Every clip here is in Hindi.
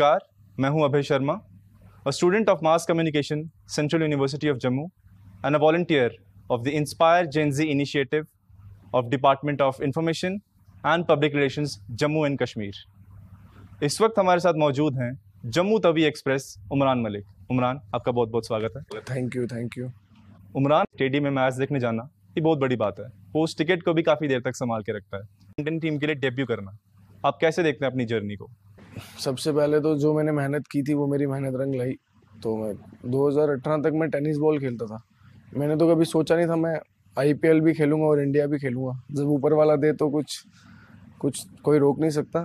नमस्कार मैं हूं Abhay Sharma a student of mass communication central university of Jammu and a volunteer of the inspire Gen Z initiative of department of information and public relation Jammu and Kashmir इस वक्त हमारे साथ मौजूद हैं जम्मू तवी एक्सप्रेस उमरान मलिक उमरान आपका बहुत बहुत स्वागत है thank you thank you Umran stadium में मैच देखने जाना ये बहुत बड़ी बात है पोस्ट टिकट को भी काफ़ी देर तक संभाल के रखता है इंडियन टीम के लिए डेब्यू करना आप कैसे देखते हैं अपनी जर्नी को सबसे पहले तो जो मैंने मेहनत की थी वो मेरी मेहनत रंग लाई तो मैं 2018 तक मैं टेनिस बॉल खेलता था मैंने तो कभी सोचा नहीं था मैं आईपीएल भी खेलूँगा और इंडिया भी खेलूँगा जब ऊपर वाला दे तो कुछ कुछ कोई रोक नहीं सकता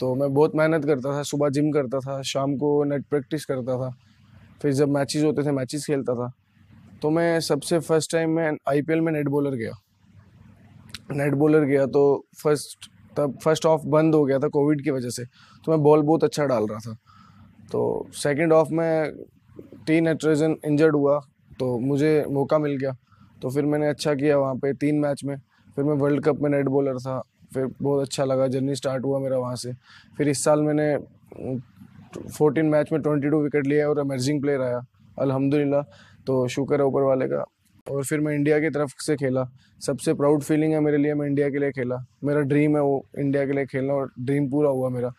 तो मैं बहुत मेहनत करता था सुबह जिम करता था शाम को नेट प्रैक्टिस करता था फिर जब मैचेस होते थे मैचेस खेलता था तो मैं सबसे फर्स्ट टाइम मैं आईपीएल में नेट बॉलर गया नेट बॉलर गया तो फर्स्ट तब फर्स्ट ऑफ बंद हो गया था कोविड की वजह से तो मैं बॉल बहुत अच्छा डाल रहा था तो सेकंड ऑफ में तीन एट्रेजन इंजर्ड हुआ तो मुझे मौका मिल गया तो फिर मैंने अच्छा किया वहाँ पे तीन मैच में फिर मैं वर्ल्ड कप में नेट बॉलर था फिर बहुत अच्छा लगा जर्नी स्टार्ट हुआ मेरा वहाँ से फिर इस साल मैंने फोर्टीन मैच में ट्वेंटी टू विकेट लिया और अमेजिंग प्लेयर आया अलहमदिल्ला तो शुक्र है ऊपर वाले का और फिर मैं इंडिया की तरफ से खेला सबसे प्राउड फीलिंग है मेरे लिए मैं इंडिया के लिए खेला मेरा ड्रीम है वो इंडिया के लिए खेलना और ड्रीम पूरा हुआ मेरा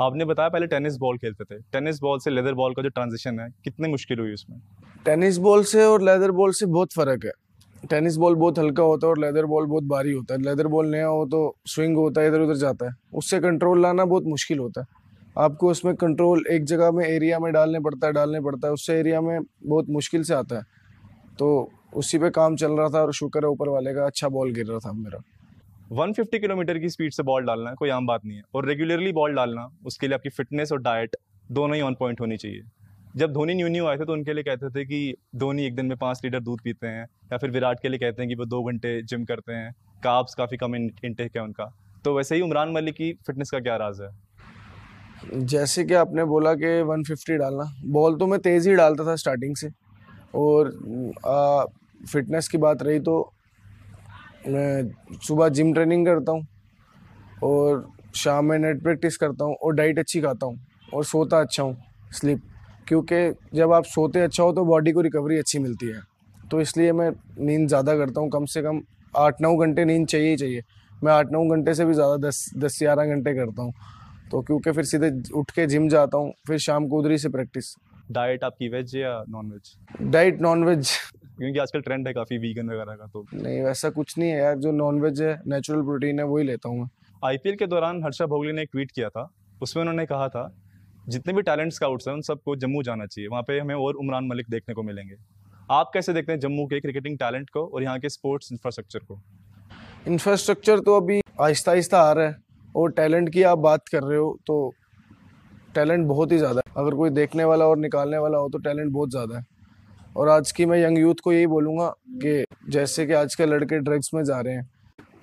आपने बताया पहले टेनिस बॉल खेलते थे टेनिस बॉल से लेदर बॉल का जो ट्रांजिशन है कितनी मुश्किल हुई उसमें टेनिस बॉल से और लेदर बॉल से बहुत फ़र्क है टेनिस बॉल बहुत हल्का होता है और लेदर बॉल बहुत भारी होता है लेदर बॉल नया हो तो स्विंग होता है इधर उधर जाता है उससे कंट्रोल लाना बहुत मुश्किल होता है आपको उसमें कंट्रोल एक जगह में एरिया में डालने पड़ता है डालने पड़ता है उससे एरिया में बहुत मुश्किल से आता है तो उसी पे काम चल रहा था और शुक्र है ऊपर वाले का अच्छा बॉल गिर रहा था मेरा 150 किलोमीटर की स्पीड से बॉल डालना कोई आम बात नहीं है और रेगुलरली बॉल डालना उसके लिए आपकी फिटनेस और डाइट दोनों ही ऑन पॉइंट होनी चाहिए जब धोनी न्यू न्यू आए थे तो उनके लिए कहते थे कि धोनी एक दिन में पाँच लीटर दूध पीते हैं या फिर विराट के लिए कहते हैं कि वो दो घंटे जिम करते हैं काब्स काफ़ी कम इनटेक है उनका तो वैसे ही उमरान मलिक की फिटनेस का क्या राज है जैसे कि आपने बोला कि 150 डालना बॉल तो मैं तेज़ ही डालता था स्टार्टिंग से और फिटनेस की बात रही तो मैं सुबह जिम ट्रेनिंग करता हूँ और शाम में नेट प्रैक्टिस करता हूँ और डाइट अच्छी खाता हूँ और सोता अच्छा हूँ स्लीप क्योंकि जब आप सोते अच्छा हो तो बॉडी को रिकवरी अच्छी मिलती है तो इसलिए मैं नींद ज़्यादा करता हूँ कम से कम आठ नौ घंटे नींद चाहिए ही चाहिए मैं आठ नौ घंटे से भी ज़्यादा दस दस ग्यारह घंटे करता हूँ तो क्योंकि फिर सीधे उठ के जिम जाता हूँ फिर शाम को उधरी से प्रैक्टिस डाइट आपकी वेज या non veg diet non veg क्योंकि आजकल ट्रेंड है काफी वीगन वगैरह का तो नहीं वैसा कुछ नहीं है यार जो नॉनवेज है नेचुरल प्रोटीन है वही लेता हूँ मैं आईपीएल के दौरान हर्षा भोगले ने एक ट्वीट किया था उसमें उन्होंने कहा था जितने भी टैलेंट स्काउट्स हैं उन सबको जम्मू जाना चाहिए वहाँ पे हमें और उमरान मलिक देखने को मिलेंगे आप कैसे देखते हैं जम्मू के क्रिकेटिंग टैलेंट को और यहाँ के स्पोर्ट्स इंफ्रास्ट्रक्चर को इंफ्रास्ट्रक्चर तो अभी आहिस्ता आहिस्ता आ रहा है और टैलेंट की आप बात कर रहे हो तो टैलेंट बहुत ही ज़्यादा है अगर कोई देखने वाला और निकालने वाला हो तो टैलेंट बहुत ज़्यादा है और आज की मैं यंग यूथ को यही बोलूँगा हम्म। कि जैसे कि आज के लड़के ड्रग्स में जा रहे हैं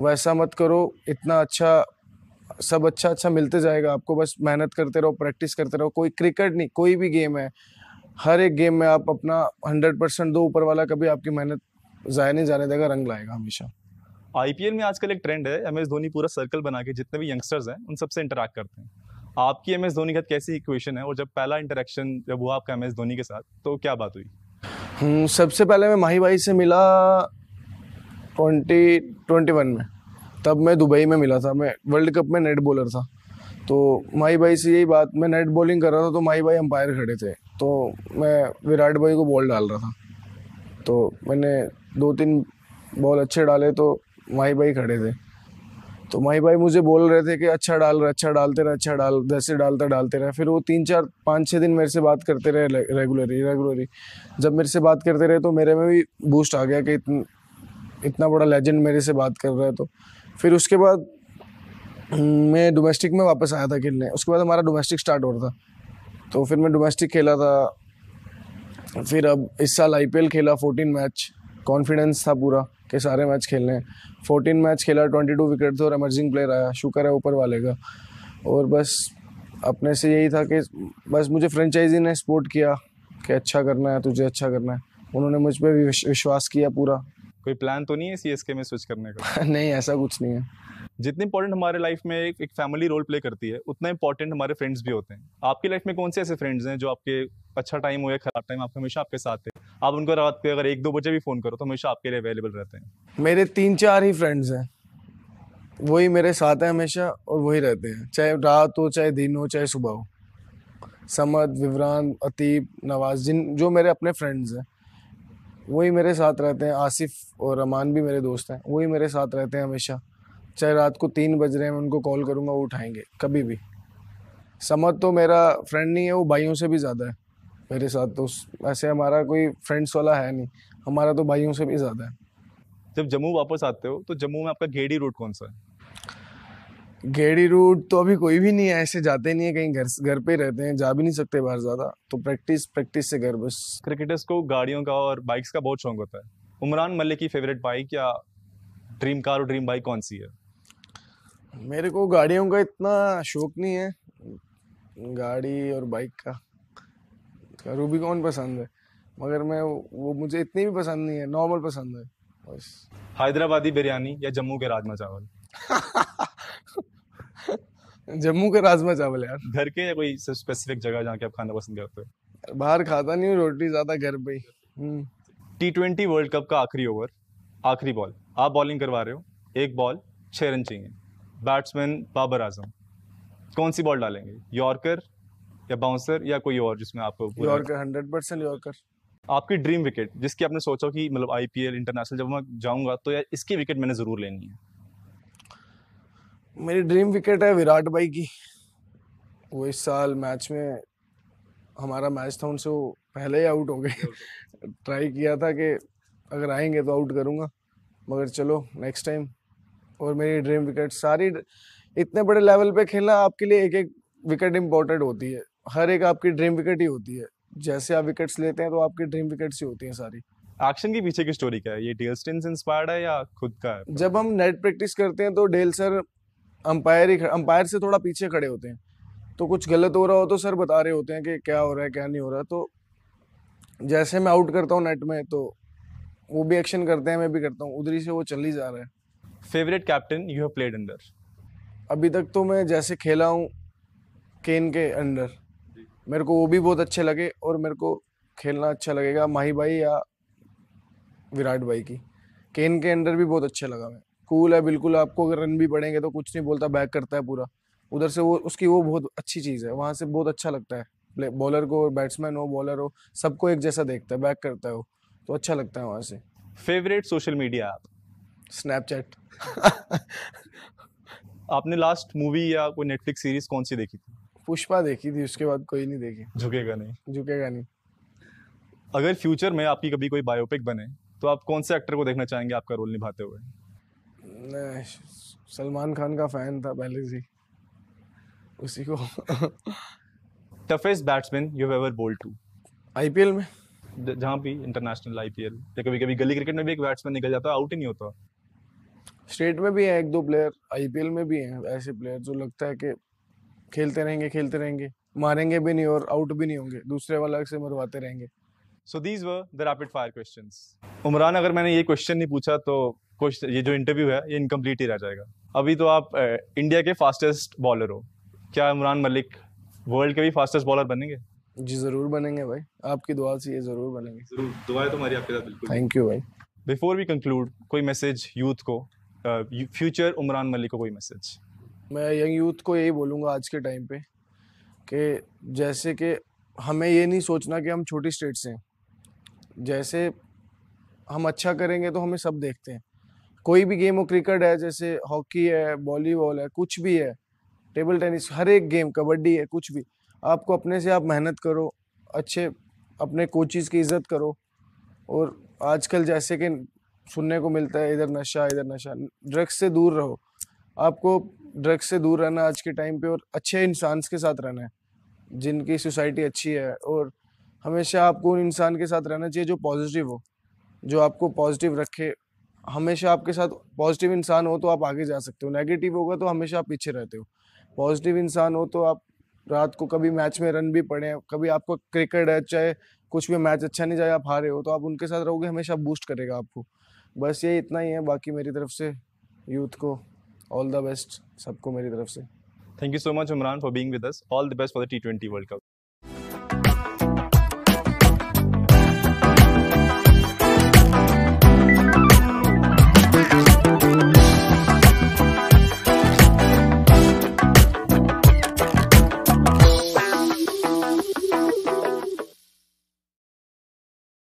वैसा मत करो इतना अच्छा सब अच्छा अच्छा मिलते जाएगा आपको बस मेहनत करते रहो प्रैक्टिस करते रहो कोई क्रिकेट नहीं कोई भी गेम है हर एक गेम में आप अपना हंड्रेड परसेंट दो ऊपर वाला कभी आपकी मेहनत ज़ाया नहीं जाने देगा रंग लाएगा हमेशा आईपीएल में आजकल एक ट्रेंड है एम एस धोनी पूरा सर्कल बना के जितने भी यंगस्टर्स हैं उन सबसे इंटरेक्ट करते हैं आपकी एम एस धोनी के साथ कैसी इक्वेशन है और जब पहला इंटरेक्शन जब हुआ आपका एम एस धोनी के साथ तो क्या बात हुई हम्म, सबसे पहले मैं माही भाई से मिला ट्वेंटी ट्वेंटी वन में तब मैं दुबई में मिला था मैं वर्ल्ड कप में नेट बॉलर था तो माही भाई से यही बात मैं नेट बॉलिंग कर रहा था तो माही भाई अंपायर खड़े थे तो मैं विराट भाई को बॉल डाल रहा था तो मैंने दो तीन बॉल अच्छे डाले तो माही भाई खड़े थे तो माई भाई मुझे बोल रहे थे कि अच्छा डाल रहा अच्छा डालते रहे अच्छा डाल जैसे डालता डालते रहे फिर वो तीन चार पाँच छः दिन मेरे से बात करते रहे रेगुलरली रेगुलरली जब मेरे से बात करते रहे तो मेरे में भी बूस्ट आ गया कि इतन, इतना बड़ा लेजेंड मेरे से बात कर रहा है तो फिर उसके बाद मैं डोमेस्टिक में वापस आया था खेलने उसके बाद हमारा डोमेस्टिक स्टार्ट हो रहा था तो फिर मैं डोमेस्टिक खेला था फिर अब इस साल आई खेला फोर्टीन मैच कॉन्फिडेंस था पूरा के सारे मैच खेलने हैं फोर्टीन मैच खेला ट्वेंटी टू विकेट थे और एमर्जिंग प्लेयर आया शुक्र है ऊपर वाले का और बस अपने से यही था कि बस मुझे फ्रेंचाइजी ने सपोर्ट किया कि अच्छा करना है तुझे अच्छा करना है उन्होंने मुझ पर भी विश्वास किया पूरा कोई प्लान तो नहीं है सी में स्विच करने का नहीं ऐसा कुछ नहीं है जितने इंपॉर्टेंट हमारे लाइफ में एक एक फैमिली रोल प्ले करती है उतना इंपॉर्टेंट हमारे फ्रेंड्स भी होते हैं आपकी लाइफ में कौन से ऐसे फ्रेंड्स हैं जो आपके अच्छा टाइम हो या खराब टाइम आप हमेशा आपके साथ थे आप उनको रात पे अगर एक दो बजे भी फ़ोन करो तो हमेशा आपके लिए अवेलेबल रहते हैं मेरे तीन चार ही फ्रेंड्स हैं वही मेरे साथ हैं हमेशा और वही रहते हैं चाहे रात हो चाहे दिन हो चाहे सुबह हो समद विवरान अतीब नवाज जिन जो मेरे अपने फ्रेंड्स हैं वही मेरे साथ रहते हैं आसिफ और रमान भी मेरे दोस्त हैं वही मेरे साथ रहते हैं हमेशा चाहे रात को तीन बज रहे हैं मैं उनको कॉल करूँगा वो उठाएंगे कभी भी समद तो मेरा फ्रेंड नहीं है वो भाइयों से भी ज़्यादा है मेरे साथ तो ऐसे हमारा कोई फ्रेंड्स वाला है नहीं हमारा तो भाइयों से भी ज़्यादा है जब जम्मू वापस आते हो तो जम्मू में आपका गेड़ी रूट कौन सा है गेड़ी रूट तो अभी कोई भी नहीं है ऐसे जाते नहीं है कहीं घर घर पे रहते हैं जा भी नहीं सकते बाहर ज़्यादा तो प्रैक्टिस प्रैक्टिस से घर बस क्रिकेटर्स को गाड़ियों का और बाइक्स का बहुत शौक होता है उमरान मलिक की फेवरेट बाइक या ड्रीम कार और ड्रीम बाइक कौन सी है मेरे को गाड़ियों का इतना शौक नहीं है गाड़ी और बाइक का रूबी कौन पसंद है मगर मैं वो मुझे इतनी भी पसंद नहीं है नॉर्मल पसंद है बस हैदराबादी बिरयानी या जम्मू के राजमा चावल जम्मू के राजमा चावल यार घर के या कोई स्पेसिफिक जगह जहाँ के आप खाना पसंद करते हो बाहर खाता नहीं रोटी ज्यादा घर पे ही टी ट्वेंटी वर्ल्ड कप का आखिरी ओवर आखिरी बॉल आप बॉलिंग करवा रहे हो एक बॉल छः रन चाहिए बैट्समैन बाबर आजम कौन सी बॉल डालेंगे यॉर्कर या बाउंसर या कोई और जिसमें आपको हंड्रेड परसेंट यॉर्कर आपकी ड्रीम विकेट जिसकी आपने सोचा कि मतलब आईपीएल इंटरनेशनल जब मैं जाऊंगा तो यार इसकी विकेट मैंने ज़रूर लेनी है मेरी ड्रीम विकेट है विराट भाई की वो इस साल मैच में हमारा मैच था उनसे वो पहले ही आउट हो गए ट्राई किया था कि अगर आएंगे तो आउट करूँगा मगर चलो नेक्स्ट टाइम और मेरी ड्रीम विकेट सारी इतने बड़े लेवल पे खेलना आपके लिए एक एक विकेट इम्पोर्टेंट होती है हर एक आपकी ड्रीम विकेट ही होती है जैसे आप विकेट्स लेते हैं तो आपकी ड्रीम विकेट्स ही होती हैं सारी एक्शन के पीछे की स्टोरी क्या है ये डेल इंस्पायर्ड है या खुद का है जब हम नेट प्रैक्टिस करते हैं तो डेल सर अंपायर ही अंपायर से थोड़ा पीछे खड़े होते हैं तो कुछ गलत हो रहा हो तो सर बता रहे होते हैं कि क्या हो रहा है क्या नहीं हो रहा तो जैसे मैं आउट करता हूँ नेट में तो वो भी एक्शन करते हैं मैं भी करता हूँ उधरी से वो चल ही जा रहा है favourite captain you have played under अभी तक तो मैं जैसे खेला हूँ केन के अंडर मेरे को वो भी बहुत अच्छे लगे और मेरे को खेलना अच्छा लगेगा माही भाई या विराट भाई की केन के अंडर भी बहुत अच्छा लगा मैं कूल है बिल्कुल आपको अगर रन भी पड़ेंगे तो कुछ नहीं बोलता बैक करता है पूरा उधर से वो उसकी वो बहुत अच्छी चीज़ है वहाँ से बहुत अच्छा लगता है बॉलर को बैट्समैन हो बॉलर हो सबको एक जैसा देखता है बैक करता है वो तो अच्छा लगता है वहाँ से फेवरेट सोशल मीडिया आप स्नैपचैट आपने लास्ट मूवी या कोई नेटफ्लिक्स सीरीज कौन सी देखी थी पुष्पा देखी थी उसके बाद कोई नहीं देखी झुकेगा नहीं झुकेगा नहीं अगर फ्यूचर में आपकी कभी कोई बायोपिक बने तो आप कौन से एक्टर को देखना चाहेंगे आपका रोल निभाते हुए सलमान खान का फैन था पहले से उसी को toughest batsman you have ever bowled to IPL में जहाँ भी इंटरनेशनल आईपीएल या कभी कभी गली क्रिकेट में भी एक बैट्समैन निकल जाता है आउट ही नहीं होता स्टेट में भी है एक दो प्लेयर आईपीएल में भी हैं ऐसे प्लेयर जो लगता है कि खेलते रहेंगे खेलते रहेंगे मारेंगे भी नहीं और आउट भी नहीं होंगे दूसरे वाला से मरवाते रहेंगे so these were the rapid fire question Umran अगर मैंने ये क्वेश्चन नहीं पूछा तो कुछ ये जो इंटरव्यू है ये इनकम्प्लीट ही रह जाएगा अभी तो आप इंडिया के फास्टेस्ट बॉलर हो क्या इमरान मलिक वर्ल्ड के भी फास्टेस्ट बॉलर बनेंगे जी ज़रूर बनेंगे भाई आपकी दुआ से ये ज़रूर बनेंगे ज़रूर दुआएं तो हमारी आपके साथ बिल्कुल थैंक यू भाई बिफोर वी कंक्लूड कोई मैसेज यूथ को फ्यूचर उमरान मलिक को कोई मैसेज मैं यंग यूथ को यही बोलूँगा आज के टाइम पे कि जैसे कि हमें ये नहीं सोचना कि हम छोटी स्टेट से हैं जैसे हम अच्छा करेंगे तो हमें सब देखते हैं कोई भी गेम हो क्रिकेट है जैसे हॉकी है वॉलीबॉल है कुछ भी है टेबल टेनिस हर एक गेम कबड्डी है कुछ भी आपको अपने से आप मेहनत करो अच्छे अपने कोचिज़ की इज़्ज़त करो और आजकल जैसे कि सुनने को मिलता है इधर नशा इधर नशा ड्रग्स से दूर रहो आपको ड्रग्स से दूर रहना आज के टाइम पे और अच्छे इंसान के साथ रहना है जिनकी सोसाइटी अच्छी है और हमेशा आपको उन इंसान के साथ रहना चाहिए जो पॉजिटिव हो जो आपको पॉजिटिव रखे हमेशा आपके साथ पॉजिटिव इंसान हो तो आप आगे जा सकते हो नेगेटिव होगा तो हमेशा आप पीछे रहते हो पॉजिटिव इंसान हो तो आप रात को कभी मैच में रन भी पड़े कभी आपको क्रिकेट है चाहे कुछ भी मैच अच्छा नहीं जाए आप हारे हो तो आप उनके साथ रहोगे हमेशा बूस्ट करेगा आपको बस ये इतना ही है बाकी मेरी तरफ से यूथ को ऑल द बेस्ट सबको मेरी तरफ से thank you so much Imran for being with us all the best for the T twenty world cup